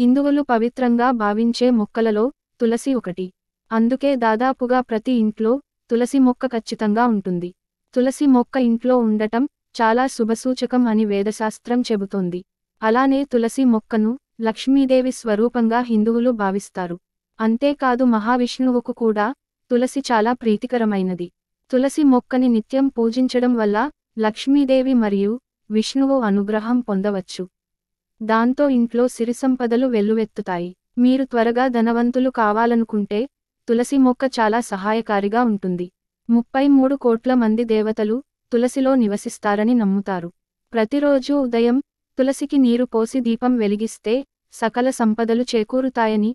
హిందువులు పవిత్రంగా భావించే మొక్కలలో తులసి ఒకటి అందుకే దాదాపుగా ప్రతి ఇంట్లో తులసి మొక్క ఖచ్చితంగా ఉంటుంది తులసి మొక్క ఇంట్లో ఉండటం చాలా శుభసూచకం అని వేదశాస్త్రం చెబుతోంది అలానే తులసి మొక్కను లక్ష్మీదేవి స్వరూపంగా హిందువులు భావిస్తారు అంతేకాదు మహావిష్ణువుకు కూడా తులసి చాలా ప్రీతికరమైనది తులసి మొక్కని నిత్యం పూజించడం వల్ల లక్ష్మీదేవి మరియు విష్ణువు అనుగ్రహం పొందవచ్చు దాంతో ఇంట్లో సిరిసంపదలు వెల్లువెత్తుతాయి మీరు త్వరగా ధనవంతులు కావాలనుకుంటే తులసి మొక్క చాలా సహాయకారిగా ఉంటుంది ముప్పై మూడు కోట్ల మంది దేవతలు తులసిలో నివసిస్తారని నమ్ముతారు ప్రతిరోజు ఉదయం తులసికి నీరు పోసి దీపం వెలిగిస్తే సకల సంపదలు చేకూరుతాయని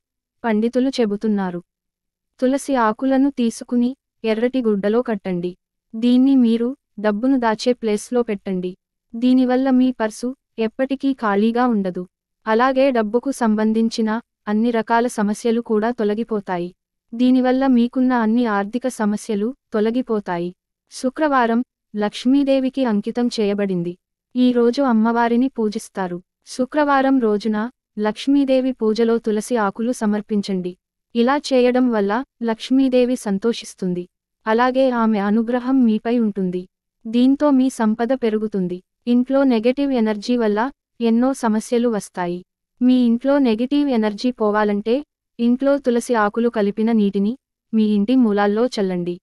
పండితులు చెబుతున్నారు తులసి ఆకులను తీసుకుని ఎర్రటి గుడ్డలో కట్టండి దీన్ని మీరు డబ్బును దాచే ప్లేస్లో పెట్టండి దీనివల్ల మీ పర్సు ఎప్పటికీ ఖాళీగా ఉండదు అలాగే డబ్బుకు సంబంధించిన అన్ని రకాల సమస్యలు కూడా తొలగిపోతాయి దీనివల్ల మీకున్న అన్ని ఆర్థిక సమస్యలు తొలగిపోతాయి శుక్రవారం లక్ష్మీదేవికి అంకితం చేయబడింది ఈ రోజు అమ్మవారిని పూజిస్తారు శుక్రవారం రోజున లక్ష్మీదేవి పూజలో తులసి ఆకులు సమర్పించండి ఇలా చేయడం వల్ల లక్ష్మీదేవి సంతోషిస్తుంది అలాగే ఆమె అనుగ్రహం మీపై ఉంటుంది దీంతో మీ సంపద పెరుగుతుంది ఇంట్లో నెగటివ్ ఎనర్జీ వల్ల ఎన్నో సమస్యలు వస్తాయి మీ ఇంట్లో నెగటివ్ ఎనర్జీ పోవాలంటే ఇంట్లో తులసి ఆకులు కలిపిన నీటిని మీ ఇంటి మూలాల్లో చల్లండి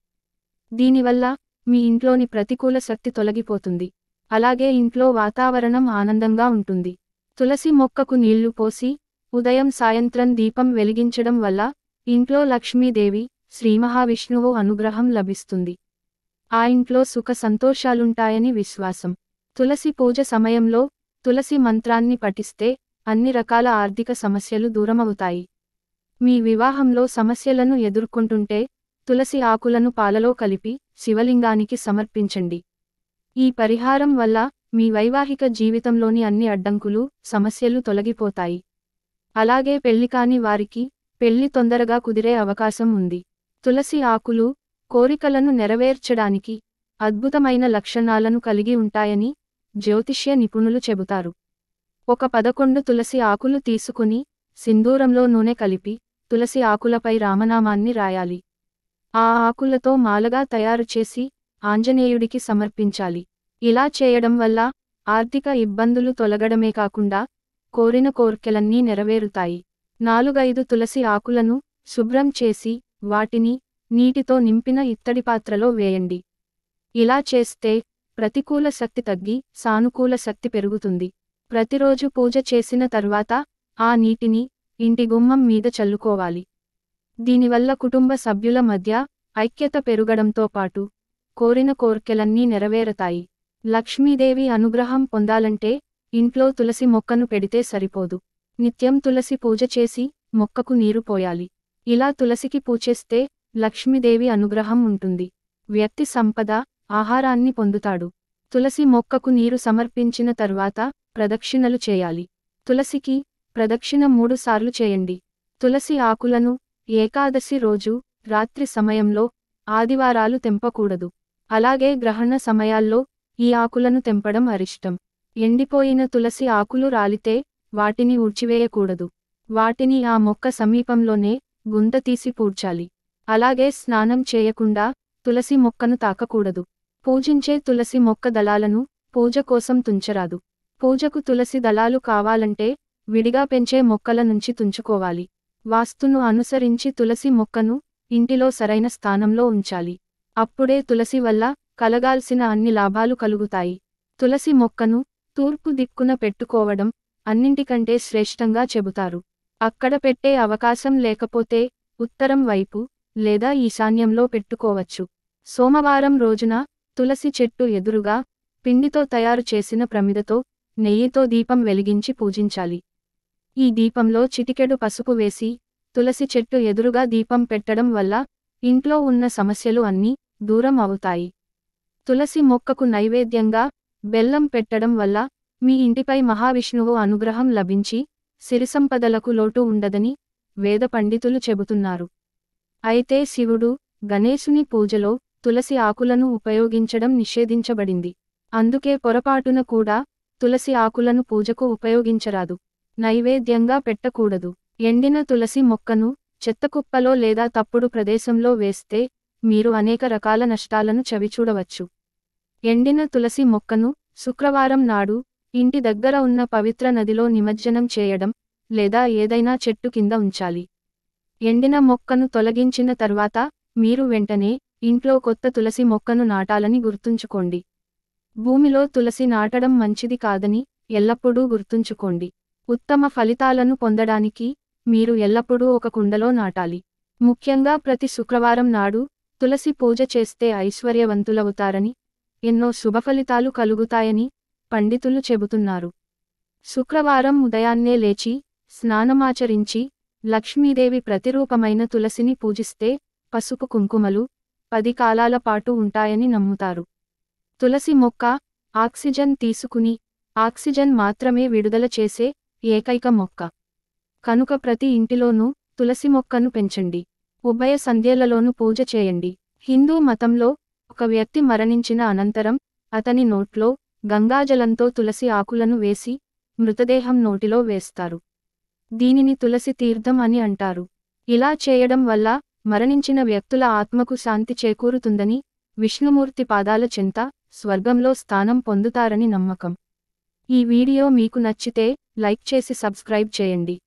దీనివల్ల మీ ఇంట్లోని ప్రతికూల శక్తి తొలగిపోతుంది అలాగే ఇంట్లో వాతావరణం ఆనందంగా ఉంటుంది తులసి మొక్కకు నీళ్లు పోసి ఉదయం సాయంత్రం దీపం వెలిగించడం వల్ల ఇంట్లో లక్ష్మీదేవి శ్రీ మహావిష్ణువు అనుగ్రహం లభిస్తుంది ఆ ఇంట్లో సుఖ సంతోషాలుంటాయని విశ్వాసం తులసి పూజ సమయంలో తులసి మంత్రాన్ని పఠిస్తే అన్ని రకాల ఆర్థిక సమస్యలు దూరమవుతాయి మీ వివాహంలో సమస్యలను ఎదుర్కొంటుంటే తులసి ఆకులను పాలలో కలిపి శివలింగానికి సమర్పించండి ఈ పరిహారం వల్ల మీ వైవాహిక జీవితంలోని అన్ని అడ్డంకులు సమస్యలు తొలగిపోతాయి అలాగే పెళ్లి కాని వారికి పెళ్లి తొందరగా కుదిరే అవకాశం ఉంది తులసి ఆకులు కోరికలను నెరవేర్చడానికి అద్భుతమైన లక్షణాలను కలిగి ఉంటాయని జ్యోతిష్య నిపుణులు చెబుతారు ఒక పదకొండు తులసి ఆకులు తీసుకుని సింధూరంలో నూనె కలిపి తులసి ఆకులపై రామనామాన్ని రాయాలి ఆ ఆకులతో మాలగా తయారు చేసి ఆంజనేయుడికి సమర్పించాలి ఇలా చేయడం వల్ల ఆర్థిక ఇబ్బందులు తొలగడమే కాకుండా కోరిన కోర్కెలన్నీ నెరవేరుతాయి నాలుగైదు తులసి ఆకులను శుభ్రం చేసి వాటిని నీటితో నింపిన ఇత్తడి పాత్రలో వేయండి ఇలా చేస్తే ప్రతికూల శక్తి తగ్గి సానుకూల శక్తి పెరుగుతుంది ప్రతిరోజు పూజ చేసిన తర్వాత ఆ నీటిని ఇంటి గుమ్మం మీద చల్లుకోవాలి దీనివల్ల కుటుంబ సభ్యుల మధ్య ఐక్యత పెరుగడంతో పాటు కోరిన కోర్కెలన్నీ నెరవేరతాయి లక్ష్మీదేవి అనుగ్రహం పొందాలంటే ఇంట్లో తులసి మొక్కను పెడితే సరిపోదు నిత్యం తులసి పూజ చేసి మొక్కకు నీరు పోయాలి ఇలా తులసికి పూచేస్తే లక్ష్మీదేవి అనుగ్రహం ఉంటుంది వ్యక్తి సంపద ఆహారాన్ని పొందుతాడు తులసి మొక్కకు నీరు సమర్పించిన తర్వాత ప్రదక్షిణలు చేయాలి తులసికి ప్రదక్షిణ మూడు సార్లు చేయండి తులసి ఆకులను ఏకాదశి రోజు రాత్రి సమయంలో ఆదివారాలు తెంపకూడదు అలాగే గ్రహణ సమయాల్లో ఈ ఆకులను తెంపడం అరిష్టం ఎండిపోయిన తులసి ఆకులు రాలితే వాటిని ఊడ్చివేయకూడదు వాటిని ఆ మొక్క సమీపంలోనే గుంత తీసి పూడ్చాలి అలాగే స్నానం చేయకుండా తులసి మొక్కను తాకకూడదు పూజించే తులసి మొక్క దళాలను పూజ కోసం తుంచరాదు పూజకు తులసి దళాలు కావాలంటే విడిగా పెంచే మొక్కల నుంచి తుంచుకోవాలి వాస్తును అనుసరించి తులసి మొక్కను ఇంటిలో సరైన స్థానంలో ఉంచాలి అప్పుడే తులసి వల్ల కలగాల్సిన అన్ని లాభాలు కలుగుతాయి తులసి మొక్కను తూర్పు దిక్కున పెట్టుకోవడం అన్నింటికంటే శ్రేష్టంగా చెబుతారు అక్కడ పెట్టే అవకాశం లేకపోతే ఉత్తరం వైపు లేదా ఈశాన్యంలో పెట్టుకోవచ్చు సోమవారం రోజున తులసి చెట్టు ఎదురుగా పిండితో తయారు చేసిన ప్రమిదతో నెయ్యితో దీపం వెలిగించి పూజించాలి ఈ దీపంలో చిటికెడు పసుపు వేసి తులసి చెట్టు ఎదురుగా దీపం పెట్టడం వల్ల ఇంట్లో ఉన్న సమస్యలు అన్నీ దూరం అవుతాయి తులసి మొక్కకు నైవేద్యంగా బెల్లం పెట్టడం వల్ల మీ ఇంటిపై మహావిష్ణువు అనుగ్రహం లభించి సిరిసంపదలకు లోటు ఉండదని వేద పండితులు చెబుతున్నారు అయితే శివుడు గణేశుని పూజలో తులసి ఆకులను ఉపయోగించడం నిషేధించబడింది అందుకే పొరపాటున కూడా తులసి ఆకులను పూజకు ఉపయోగించరాదు నైవేద్యంగా పెట్టకూడదు ఎండిన తులసి మొక్కను చెత్తకుప్పలో లేదా తప్పుడు ప్రదేశంలో వేస్తే మీరు అనేక రకాల నష్టాలను చవిచూడవచ్చు ఎండిన తులసి మొక్కను శుక్రవారం నాడు ఇంటి దగ్గర ఉన్న పవిత్ర నదిలో నిమజ్జనం చేయడం లేదా ఏదైనా చెట్టు కింద ఉంచాలి ఎండిన మొక్కను తొలగించిన తర్వాత మీరు వెంటనే ఇంట్లో కొత్త తులసి మొక్కను నాటాలని గుర్తుంచుకోండి భూమిలో తులసి నాటడం మంచిది కాదని ఎల్లప్పుడూ గుర్తుంచుకోండి ఉత్తమ ఫలితాలను పొందడానికి మీరు ఎల్లప్పుడూ ఒక కుండలో నాటాలి ముఖ్యంగా ప్రతి శుక్రవారం నాడు తులసి పూజ చేస్తే ఐశ్వర్యవంతులవుతారని ఎన్నో శుభఫలితాలు కలుగుతాయని పండితులు చెబుతున్నారు శుక్రవారం ఉదయాన్నే లేచి స్నానమాచరించి లక్ష్మీదేవి ప్రతిరూపమైన తులసిని పూజిస్తే పసుపు కుంకుమలు పది కాలాల పాటు ఉంటాయని నమ్ముతారు తులసి మొక్క ఆక్సిజన్ తీసుకుని ఆక్సిజన్ మాత్రమే విడుదల చేసే ఏకైక మొక్క కనుక ప్రతి ఇంటిలోనూ తులసి మొక్కను పెంచండి ఉభయ సంధ్యలలోనూ పూజ చేయండి హిందూ మతంలో ఒక వ్యక్తి మరణించిన అనంతరం అతని నోట్లో గంగాజలంతో తులసి ఆకులను వేసి మృతదేహం నోటిలో వేస్తారు దీనిని తులసి తీర్థం అని అంటారు ఇలా చేయడం వల్ల మరణించిన వ్యక్తుల ఆత్మకు శాంతి చేకూరుతుందని విష్ణుమూర్తి పాదాల చింత స్వర్గంలో స్థానం పొందుతారని నమ్మకం ఈ వీడియో మీకు నచ్చితే లైక్ చేసి సబ్స్క్రైబ్ చేయండి